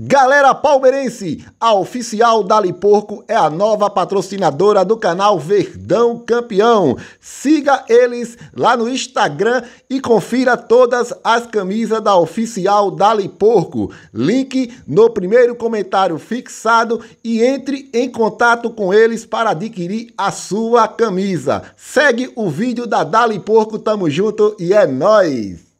Galera palmeirense, a oficial Dali Porco é a nova patrocinadora do canal Verdão Campeão. Siga eles lá no Instagram e confira todas as camisas da oficial Dali Porco. Link no primeiro comentário fixado e entre em contato com eles para adquirir a sua camisa. Segue o vídeo da Dali Porco, tamo junto e é nós.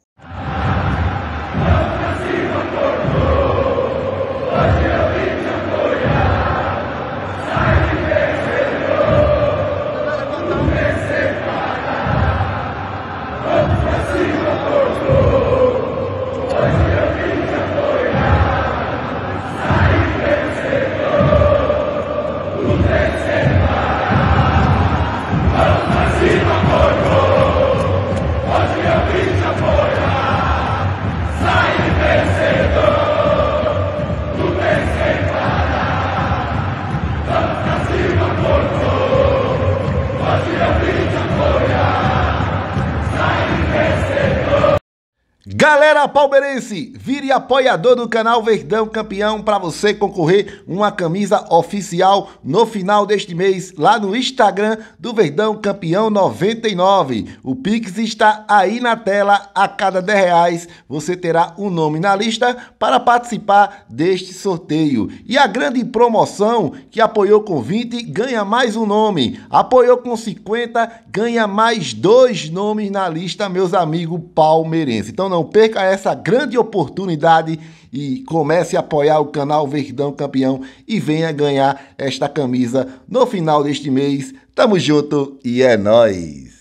Galera palmeirense, vire apoiador do canal Verdão Campeão para você concorrer uma camisa oficial no final deste mês lá no Instagram do Verdão Campeão 99. O Pix está aí na tela. A cada 10 reais você terá um nome na lista para participar deste sorteio. E a grande promoção que apoiou com 20 ganha mais um nome. Apoiou com 50 ganha mais dois nomes na lista, meus amigos palmeirenses. Então não perca essa grande oportunidade e comece a apoiar o canal Verdão Campeão e venha ganhar esta camisa no final deste mês. Tamo junto e é nóis!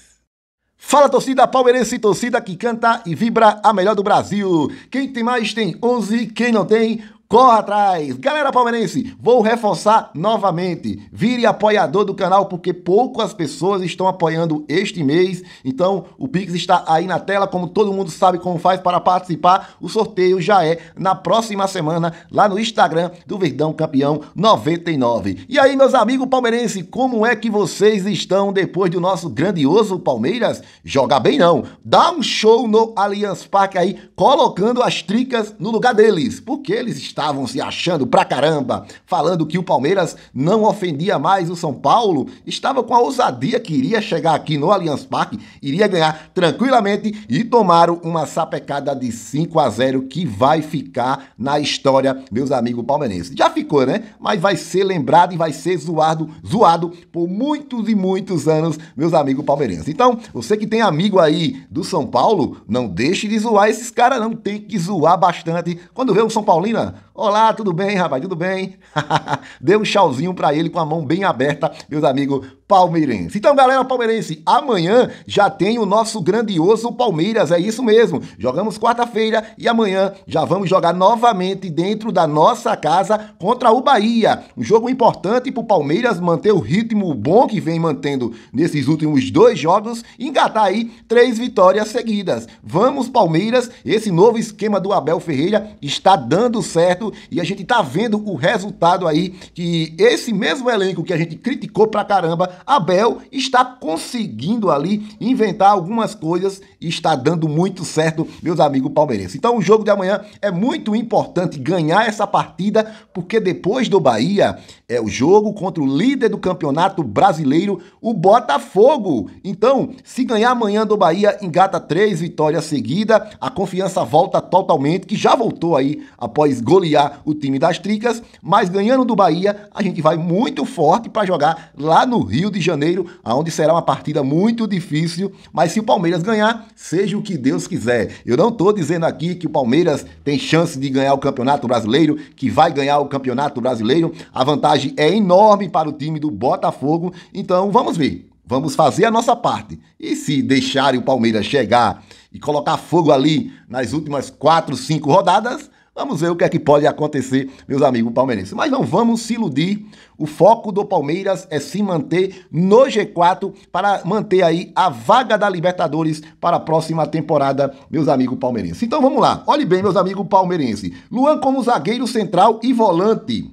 Fala torcida palmeirense, torcida que canta e vibra a melhor do Brasil. Quem tem mais tem 11, quem não tem, corra atrás. Galera palmeirense, vou reforçar novamente. Vire apoiador do canal porque poucas pessoas estão apoiando este mês. Então, o Pix está aí na tela, como todo mundo sabe como faz para participar. O sorteio já é na próxima semana lá no Instagram do Verdão Campeão 99. E aí, meus amigos palmeirenses, como é que vocês estão depois do nosso grandioso Palmeiras? Joga bem não. Dá um show no Allianz Parque aí, colocando as tricas no lugar deles, porque eles estão estavam se achando pra caramba, falando que o Palmeiras não ofendia mais o São Paulo, estava com a ousadia que iria chegar aqui no Allianz Parque, iria ganhar tranquilamente e tomaram uma sapecada de 5 a 0 que vai ficar na história, meus amigos palmeirenses. Já ficou, né? Mas vai ser lembrado e vai ser zoado, zoado por muitos e muitos anos, meus amigos palmeirenses. Então, você que tem amigo aí do São Paulo, não deixe de zoar esses caras, não tem que zoar bastante. Quando vê um São Paulina Olá, tudo bem, rapaz? Tudo bem? Dê um tchauzinho para ele com a mão bem aberta, meus amigos palmeirense. Então, galera palmeirense, amanhã já tem o nosso grandioso Palmeiras, é isso mesmo. Jogamos quarta-feira e amanhã já vamos jogar novamente dentro da nossa casa contra o Bahia. Um jogo importante para o Palmeiras manter o ritmo bom que vem mantendo nesses últimos dois jogos e engatar aí três vitórias seguidas. Vamos, Palmeiras, esse novo esquema do Abel Ferreira está dando certo e a gente está vendo o resultado aí que esse mesmo elenco que a gente criticou pra caramba Abel está conseguindo ali inventar algumas coisas e está dando muito certo, meus amigos palmeirenses. Então o jogo de amanhã é muito importante ganhar essa partida, porque depois do Bahia é o jogo contra o líder do campeonato brasileiro, o Botafogo. Então, se ganhar amanhã do Bahia, engata três vitórias seguidas, a confiança volta totalmente, que já voltou aí após golear o time das Tricas, mas ganhando do Bahia, a gente vai muito forte para jogar lá no Rio de Janeiro, aonde será uma partida muito difícil, mas se o Palmeiras ganhar, seja o que Deus quiser. Eu não estou dizendo aqui que o Palmeiras tem chance de ganhar o Campeonato Brasileiro, que vai ganhar o Campeonato Brasileiro. A vantagem é enorme para o time do Botafogo, então vamos ver. Vamos fazer a nossa parte. E se deixarem o Palmeiras chegar e colocar fogo ali nas últimas quatro, cinco rodadas, Vamos ver o que é que pode acontecer, meus amigos palmeirenses. Mas não vamos se iludir. O foco do Palmeiras é se manter no G4 para manter aí a vaga da Libertadores para a próxima temporada, meus amigos palmeirenses. Então vamos lá. Olhe bem, meus amigos palmeirenses. Luan como zagueiro central e volante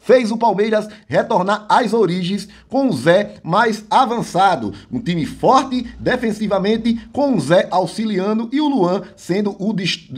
fez o Palmeiras retornar às origens com o Zé mais avançado. Um time forte defensivamente, com o Zé auxiliando e o Luan sendo o,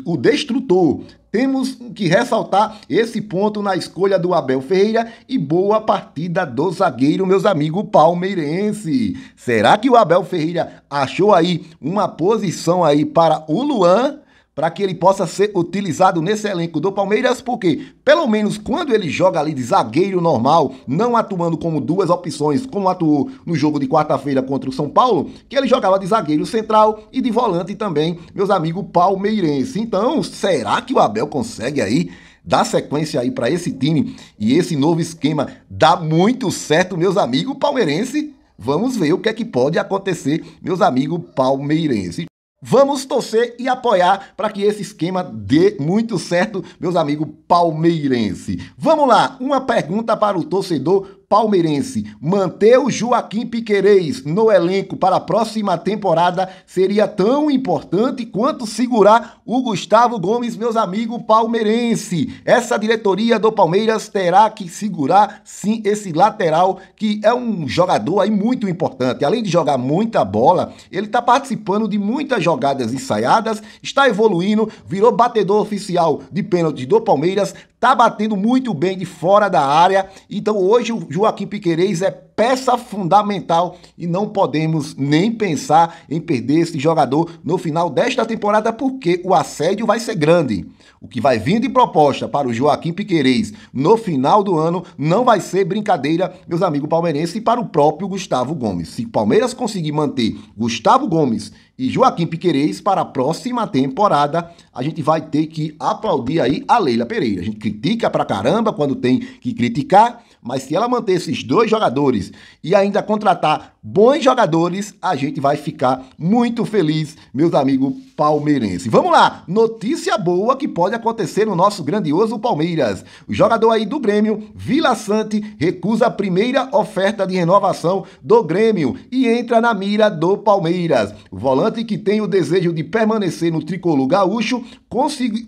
o destrutor. Temos que ressaltar esse ponto na escolha do Abel Ferreira e boa partida do zagueiro, meus amigos palmeirense. Será que o Abel Ferreira achou aí uma posição aí para o Luan? para que ele possa ser utilizado nesse elenco do Palmeiras, porque pelo menos quando ele joga ali de zagueiro normal, não atuando como duas opções, como atuou no jogo de quarta-feira contra o São Paulo, que ele jogava de zagueiro central e de volante também, meus amigos palmeirenses. Então, será que o Abel consegue aí dar sequência aí para esse time e esse novo esquema dá muito certo, meus amigos palmeirenses? Vamos ver o que é que pode acontecer, meus amigos palmeirenses. Vamos torcer e apoiar para que esse esquema dê muito certo, meus amigos palmeirense. Vamos lá, uma pergunta para o torcedor palmeirense. Manter o Joaquim Piquerez no elenco para a próxima temporada seria tão importante quanto segurar o Gustavo Gomes, meus amigos palmeirense. Essa diretoria do Palmeiras terá que segurar sim esse lateral que é um jogador aí muito importante. Além de jogar muita bola, ele está participando de muitas jogadas ensaiadas, está evoluindo, virou batedor oficial de pênalti do Palmeiras, está batendo muito bem de fora da área. Então hoje o Joaquim Piquerez é peça fundamental e não podemos nem pensar em perder esse jogador no final desta temporada porque o assédio vai ser grande. O que vai vir de proposta para o Joaquim Piquerez no final do ano não vai ser brincadeira, meus amigos palmeirenses, e para o próprio Gustavo Gomes. Se o Palmeiras conseguir manter Gustavo Gomes e Joaquim Piquerez para a próxima temporada, a gente vai ter que aplaudir aí a Leila Pereira. A gente critica pra caramba quando tem que criticar, mas se ela manter esses dois jogadores e ainda contratar bons jogadores, a gente vai ficar muito feliz, meus amigos palmeirenses. Vamos lá, notícia boa que pode acontecer no nosso grandioso Palmeiras. O jogador aí do Grêmio, Vila Sante, recusa a primeira oferta de renovação do Grêmio e entra na mira do Palmeiras. O volante que tem o desejo de permanecer no tricolor gaúcho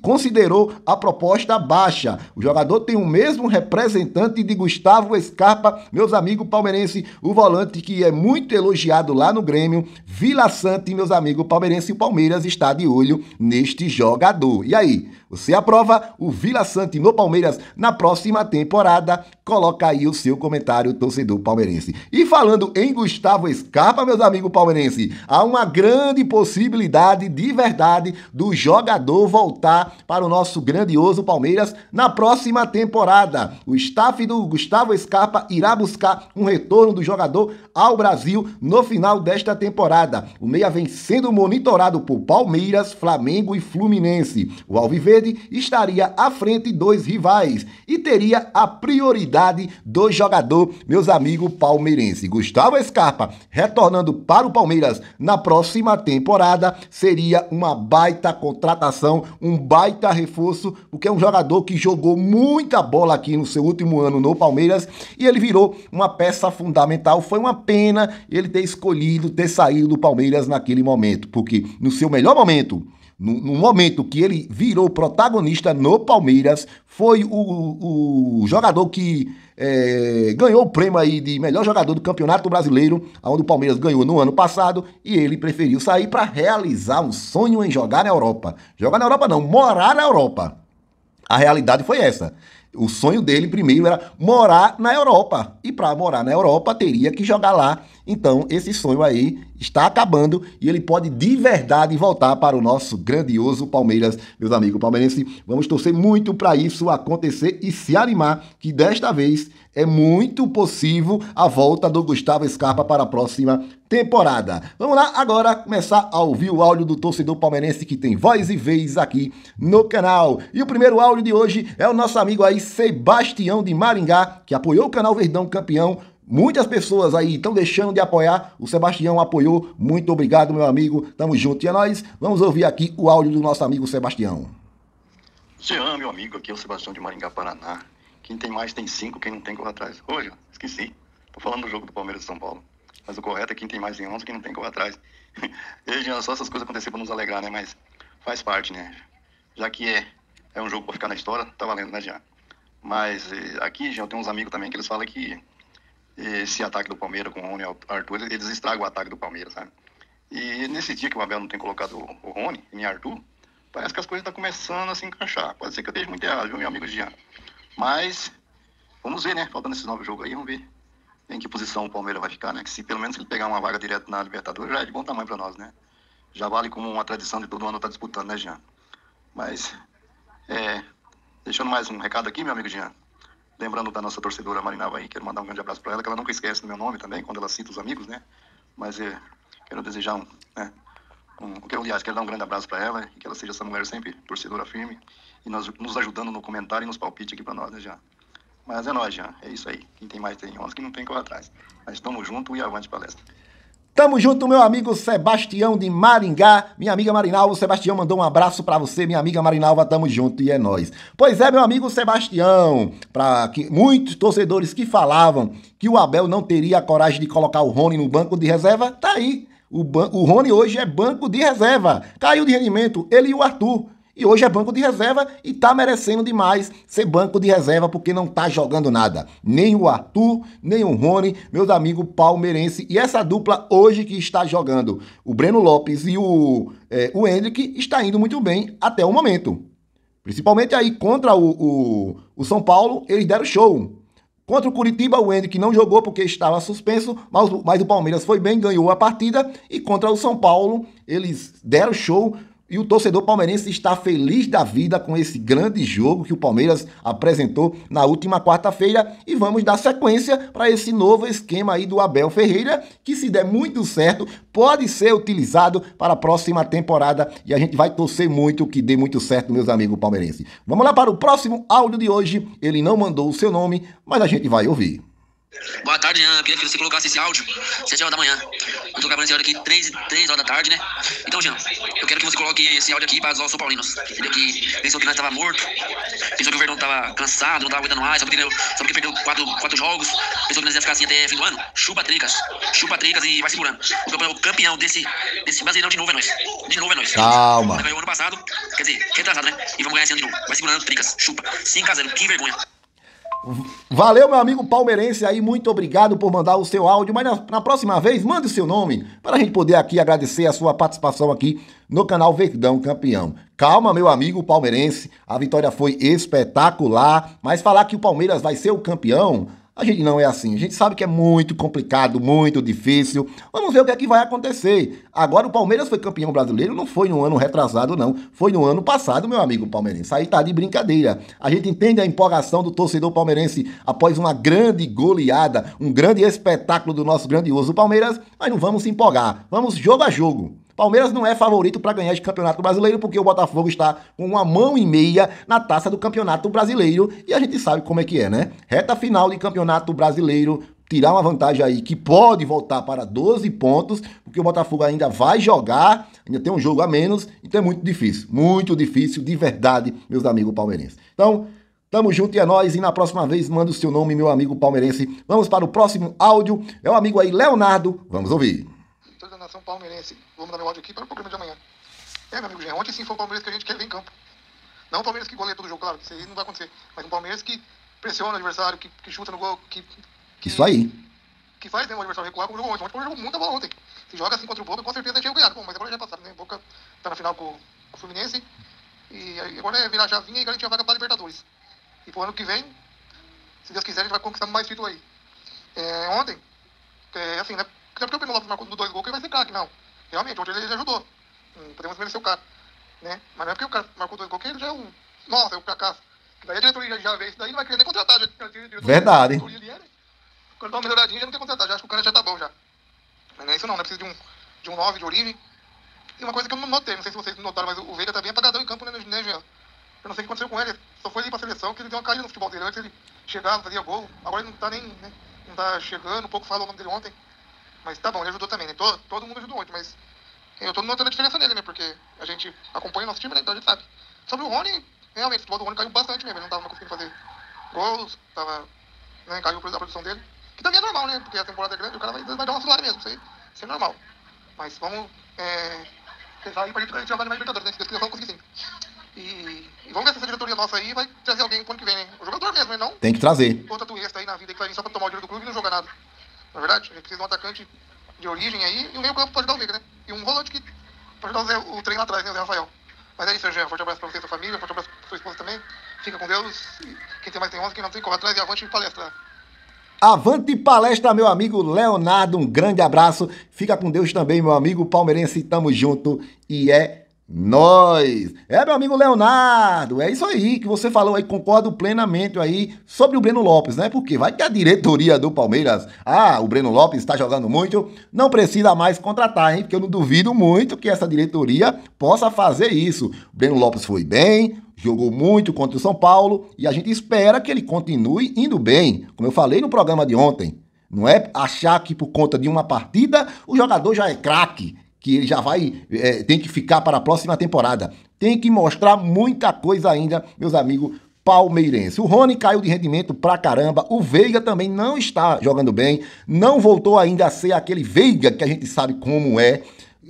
considerou a proposta baixa. O jogador tem o mesmo representante de Gustavo Scarpa, meus amigos palmeirenses, o volante que é muito muito elogiado lá no Grêmio, Vila Sante, meus amigos palmeirense e Palmeiras, está de olho neste jogador. E aí, você aprova o Vila Sante no Palmeiras na próxima temporada? Coloca aí o seu comentário, torcedor palmeirense. E falando em Gustavo Scarpa, meus amigos palmeirenses, há uma grande possibilidade de verdade do jogador voltar para o nosso grandioso Palmeiras na próxima temporada. O staff do Gustavo Scarpa irá buscar um retorno do jogador ao Brasil no final desta temporada. O meia vem sendo monitorado por Palmeiras, Flamengo e Fluminense. O Alviverde estaria à frente dos rivais e teria a prioridade do jogador, meus amigos palmeirenses. Gustavo Scarpa, retornando para o Palmeiras na próxima temporada, seria uma baita contratação, um baita reforço, porque é um jogador que jogou muita bola aqui no seu último ano no Palmeiras e ele virou uma peça fundamental. Foi uma pena ele ter escolhido ter saído do Palmeiras naquele momento, porque no seu melhor momento, no, no, momento que ele virou protagonista no Palmeiras, foi o, o, jogador que é, ganhou o prêmio aí de melhor jogador do Campeonato Brasileiro, onde o Palmeiras ganhou no ano passado, e ele preferiu sair para realizar um sonho em jogar na Europa. Jogar na Europa não, morar na Europa. A realidade foi essa. O sonho dele primeiro era morar na Europa. E para morar na Europa teria que jogar lá. Então esse sonho aí está acabando e ele pode de verdade voltar para o nosso grandioso Palmeiras, meus amigos palmeirenses. Vamos torcer muito para isso acontecer e se animar que desta vez é muito possível a volta do Gustavo Scarpa para a próxima temporada. Vamos lá agora começar a ouvir o áudio do torcedor palmeirense que tem voz e vez aqui no canal. E o primeiro áudio de hoje é o nosso amigo aí Sebastião de Maringá, que apoiou o canal Verdão Campeão Muitas pessoas aí estão deixando de apoiar. O Sebastião apoiou. Muito obrigado, meu amigo. Tamo junto. E é nóis. Vamos ouvir aqui o áudio do nosso amigo Sebastião. Jean, meu amigo, aqui é o Sebastião de Maringá, Paraná. Quem tem mais tem cinco, quem não tem corre atrás. Hoje, esqueci. Tô falando do jogo do Palmeiras de São Paulo. Mas o correto é quem tem mais em 11, quem não tem corre atrás. e, Jean, só essas coisas acontecer para nos alegrar, né? Mas faz parte, né? Já que é, é um jogo para ficar na história, tá valendo, né, Jean? Mas eh, aqui, Jean, eu tenho uns amigos também que eles falam que esse ataque do Palmeiras com o Rony e o Arthur, eles estragam o ataque do Palmeiras, sabe? E nesse dia que o Abel não tem colocado o Rony nem Arthur, parece que as coisas estão tá começando a se encaixar. Pode ser que eu esteja muito errado, viu, meu amigo Jean? Mas vamos ver, né? Faltando esse novo jogo aí, vamos ver em que posição o Palmeiras vai ficar, né? Que se pelo menos ele pegar uma vaga direto na Libertadores, já é de bom tamanho para nós, né? Já vale como uma tradição de todo ano estar tá disputando, né, Jean? Mas, é, deixando mais um recado aqui, meu amigo Jean. Lembrando da nossa torcedora Marinava aí, quero mandar um grande abraço para ela, que ela nunca esquece do meu nome também, quando ela cita os amigos, né? Mas é, quero desejar um, né? Um, aliás, quero dar um grande abraço para ela e que ela seja essa mulher sempre torcedora firme e nos, nos ajudando no comentário e nos palpites aqui para nós, né, Jean? Mas é nós, Jean. É isso aí. Quem tem mais tem 11, quem não tem corre atrás. Mas estamos junto e avante palestra. Tamo junto, meu amigo Sebastião de Maringá. Minha amiga Marinalva, Sebastião mandou um abraço para você, minha amiga Marinalva, tamo junto e é nós. Pois é, meu amigo Sebastião, para que muitos torcedores que falavam que o Abel não teria a coragem de colocar o Rony no banco de reserva, tá aí. O, ban... o Rony hoje é banco de reserva. Caiu de rendimento ele e o Arthur. E hoje é banco de reserva e tá merecendo demais ser banco de reserva porque não tá jogando nada. Nem o Arthur, nem o Rony, meus amigos palmeirense. E essa dupla hoje que está jogando, o Breno Lopes e o, é, o Hendrick, está indo muito bem até o momento. Principalmente aí contra o, o, o São Paulo, eles deram show. Contra o Curitiba, o Hendrick não jogou porque estava suspenso, mas, mas o Palmeiras foi bem, ganhou a partida. E contra o São Paulo, eles deram show e o torcedor palmeirense está feliz da vida com esse grande jogo que o Palmeiras apresentou na última quarta-feira. E vamos dar sequência para esse novo esquema aí do Abel Ferreira, que se der muito certo, pode ser utilizado para a próxima temporada. E a gente vai torcer muito que dê muito certo, meus amigos palmeirenses. Vamos lá para o próximo áudio de hoje. Ele não mandou o seu nome, mas a gente vai ouvir. Boa tarde, Ian. Queria que você colocasse esse áudio 7 horas da manhã. Eu tô gravando esse áudio aqui 3, 3 horas da tarde, né? Então, Jean, eu quero que você coloque esse áudio aqui para os São Paulinos. Entendeu? Que pensou que nós tava morto, pensou que o Verdão tava cansado, não tava aguentando mais, só porque, só porque perdeu 4, jogos, pensou que nós ia ficar assim até fim do ano. Chupa tricas, chupa tricas e vai segurando. Então, o campeão, desse, desse brasileirão de novo é nós. De novo é nós. Calma. ganhou ano passado, quer dizer, retrasado, né? E vamos ganhar esse ano de novo. Vai segurando tricas, chupa. 5 a 0, que vergonha. Valeu, meu amigo palmeirense aí, muito obrigado por mandar o seu áudio, mas na, na próxima vez mande o seu nome para a gente poder aqui agradecer a sua participação aqui no canal Verdão Campeão. Calma, meu amigo palmeirense, a vitória foi espetacular, mas falar que o Palmeiras vai ser o campeão a gente não é assim. A gente sabe que é muito complicado, muito difícil. Vamos ver o que é que vai acontecer. Agora, o Palmeiras foi campeão brasileiro, não foi no ano retrasado, não. Foi no ano passado, meu amigo palmeirense. Aí tá de brincadeira. A gente entende a empolgação do torcedor palmeirense após uma grande goleada, um grande espetáculo do nosso grandioso Palmeiras, mas não vamos se empolgar. Vamos jogo a jogo. Palmeiras não é favorito para ganhar esse Campeonato Brasileiro, porque o Botafogo está com uma mão e meia na taça do Campeonato Brasileiro e a gente sabe como é que é, né? Reta final de Campeonato Brasileiro, tirar uma vantagem aí que pode voltar para 12 pontos, porque o Botafogo ainda vai jogar, ainda tem um jogo a menos, então é muito difícil, muito difícil de verdade, meus amigos palmeirenses. Então, Tamo junto e é nóis. E na próxima vez, manda o seu nome, meu amigo palmeirense. Vamos para o próximo áudio. É o amigo aí, Leonardo. Vamos ouvir palmeirense. Vou mandar meu áudio aqui para o programa de amanhã. É, meu amigo Jean, ontem sim foi o Palmeiras que a gente quer ver em campo. Não o Palmeiras que goleia todo jogo, claro, que isso aí não vai acontecer. Mas um Palmeiras que pressiona o adversário, que, que chuta no gol, que, que, Isso aí. Que faz né, o adversário recuar como jogou ontem. O Palmeiras jogou muita bola ontem. Se joga assim contra o Boca, com certeza tinha ganhado. Bom, mas agora já é passado, né? O Boca tá na final com, com o Fluminense. E agora é virar chavinha e garantir a vaga para a Libertadores. E pro ano que vem, se Deus quiser, a gente vai conquistar mais título aí. É, ontem, é, assim, né? Até porque o Pedro Lopes marcou dois gols que ele vai ser craque, não. Realmente, ontem ele já ajudou. Não hum, podemos merecer o cara. Né? Mas não é porque o cara marcou dois gols que ele já é um. Nossa, é um fracasso. Daí a diretoria já vê isso, daí não vai querer nem contratar. Já, Verdade. É, quando dá uma melhoradinha, já não quer contratar, já acho que o cara já tá bom já. Mas não é isso não, não é preciso de um, de um 9 de origem. E uma coisa que eu não notei, não sei se vocês notaram, mas o Veiga tá bem apagadão em campo, né, né Jean? Eu não sei o que aconteceu com ele, só foi ali pra seleção que ele deu uma caída no futebol dele. Antes ele chegava, fazia gol, agora ele não tá nem, né, não tá chegando, pouco falou o nome dele ontem. Mas tá bom, ele ajudou também, né? Todo, todo mundo ajudou muito, mas eu tô notando a diferença nele, né? Porque a gente acompanha o nosso time, né? Então a gente sabe. Sobre o Rony, realmente, o futebol do Rony caiu bastante mesmo. Ele não tava conseguindo fazer gols, tava, né? Caiu a produção dele. Que também é normal, né? Porque a temporada é grande, o cara vai, vai dar uma celular mesmo. Isso aí, isso é normal. Mas vamos é, pensar aí pra gente, pra gente jogar mais Libertadores, né? Se Deus quiser, vamos conseguir sim. E, e, vamos ver se essa diretoria nossa aí vai trazer alguém pro ano que vem, né? O jogador mesmo, né? Não Tem que trazer. Outra turista aí na vida que vai vir só pra tomar o dinheiro do clube e não jogar nada. Na verdade, a gente precisa de um atacante de origem aí e um meio campo pode dar o Veiga, né? E um volante que pode dar o, Zé, o trem lá atrás, né, o Zé Rafael. Mas é isso, Um Forte abraço para você e sua família, forte abraço para sua esposa também. Fica com Deus. Quem tem mais tem 11, quem não tem, corre atrás e avante e palestra. Avante palestra, meu amigo Leonardo. Um grande abraço. Fica com Deus também, meu amigo palmeirense. Tamo junto e é nós! É, meu amigo Leonardo, é isso aí que você falou aí, concordo plenamente aí sobre o Breno Lopes, né? Porque vai que a diretoria do Palmeiras, ah, o Breno Lopes está jogando muito, não precisa mais contratar, hein? Porque eu não duvido muito que essa diretoria possa fazer isso. O Breno Lopes foi bem, jogou muito contra o São Paulo e a gente espera que ele continue indo bem, como eu falei no programa de ontem. Não é achar que por conta de uma partida o jogador já é craque que ele já vai, é, tem que ficar para a próxima temporada. Tem que mostrar muita coisa ainda, meus amigos, palmeirense. O Rony caiu de rendimento pra caramba. O Veiga também não está jogando bem. Não voltou ainda a ser aquele Veiga que a gente sabe como é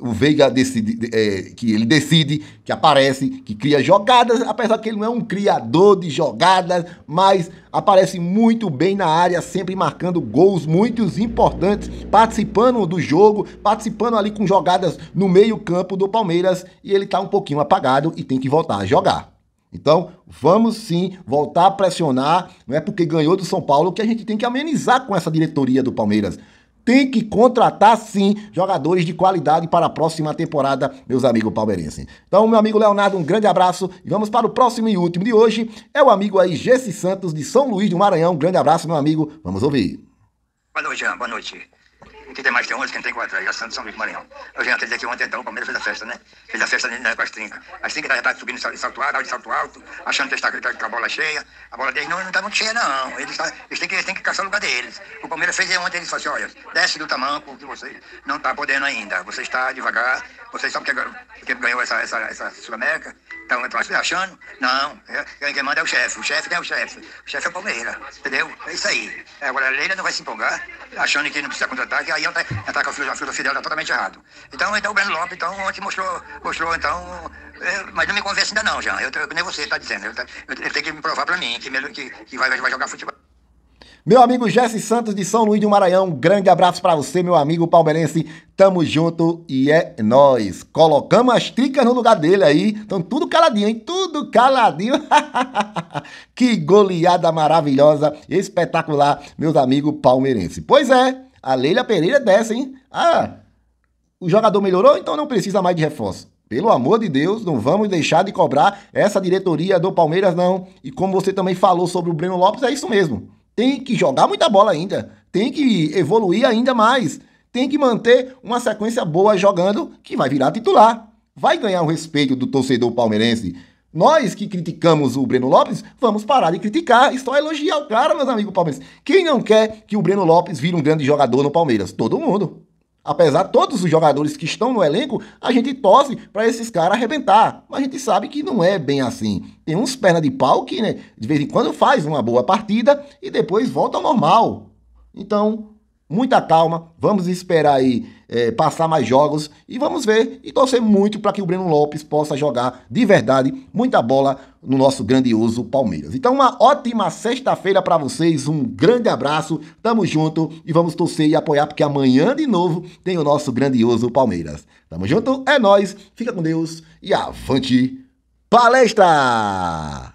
o Veiga decide, é, que ele decide, que aparece, que cria jogadas, apesar que ele não é um criador de jogadas, mas aparece muito bem na área, sempre marcando gols muito importantes, participando do jogo, participando ali com jogadas no meio-campo do Palmeiras, e ele está um pouquinho apagado e tem que voltar a jogar. Então, vamos sim voltar a pressionar, não é porque ganhou do São Paulo que a gente tem que amenizar com essa diretoria do Palmeiras tem que contratar sim jogadores de qualidade para a próxima temporada, meus amigos palmeirenses. Então, meu amigo Leonardo, um grande abraço e vamos para o próximo e último de hoje. É o amigo aí Gessi Santos de São Luís do Maranhão. Um grande abraço, meu amigo. Vamos ouvir. Boa noite, Jean. Boa noite quem tem mais tem 11, quem tem 4 aí, a Santos São Luís Maranhão. Eu já aquele aqui que ontem, então, o Palmeiras fez a festa, né? Fez a festa né, com as trincas. As trincas já tá, estavam tá subindo de salto alto, de salto alto, achando que estava tá com a bola cheia. A bola deles não está muito cheia, não. Eles, tá, eles, têm que, eles têm que caçar o lugar deles. O Palmeiras fez ontem, eles falaram assim, olha, desce do tamanho, que você não está podendo ainda. Você está devagar, vocês sabem que, que ganhou essa, essa, essa Sul-América? Estão então, achando? Não. É, quem manda é o chefe. O chefe quem é o chefe? O chefe é o Palmeiras. Entendeu? É isso aí. É, agora a Leila não vai se empolgar, achando que não precisa contratar, que aí ela ataca o fio, a fio do Fidel totalmente errado. Então, então o Breno Lopes, então, ontem mostrou, mostrou, então. É, mas não me convence ainda não, Jean. Eu, eu nem você está dizendo. Eu, tá, eu, eu, tenho que me provar para mim que, que, que vai, vai jogar futebol. Meu amigo Jesse Santos de São Luís do Maranhão, grande abraço para você, meu amigo palmeirense. Tamo junto e é nós. Colocamos as tricas no lugar dele aí. Estão tudo caladinho, hein? Tudo caladinho. que goleada maravilhosa, espetacular, meus amigos palmeirense. Pois é, a Leila Pereira desce, hein? Ah, o jogador melhorou, então não precisa mais de reforço. Pelo amor de Deus, não vamos deixar de cobrar essa diretoria do Palmeiras, não. E como você também falou sobre o Breno Lopes, é isso mesmo tem que jogar muita bola ainda, tem que evoluir ainda mais, tem que manter uma sequência boa jogando que vai virar titular. Vai ganhar o respeito do torcedor palmeirense. Nós que criticamos o Breno Lopes, vamos parar de criticar estou só elogiar o cara, meus amigos palmeirenses. Quem não quer que o Breno Lopes vire um grande jogador no Palmeiras? Todo mundo. Apesar de todos os jogadores que estão no elenco, a gente torce para esses caras arrebentar. Mas a gente sabe que não é bem assim. Tem uns perna de pau que, né, de vez em quando faz uma boa partida e depois volta ao normal. Então, muita calma, vamos esperar aí é, passar mais jogos e vamos ver e torcer muito para que o Breno Lopes possa jogar de verdade muita bola no nosso grandioso Palmeiras. Então, uma ótima sexta-feira para vocês, um grande abraço, tamo junto e vamos torcer e apoiar, porque amanhã de novo tem o nosso grandioso Palmeiras. Tamo junto, é nós, fica com Deus e avante palestra!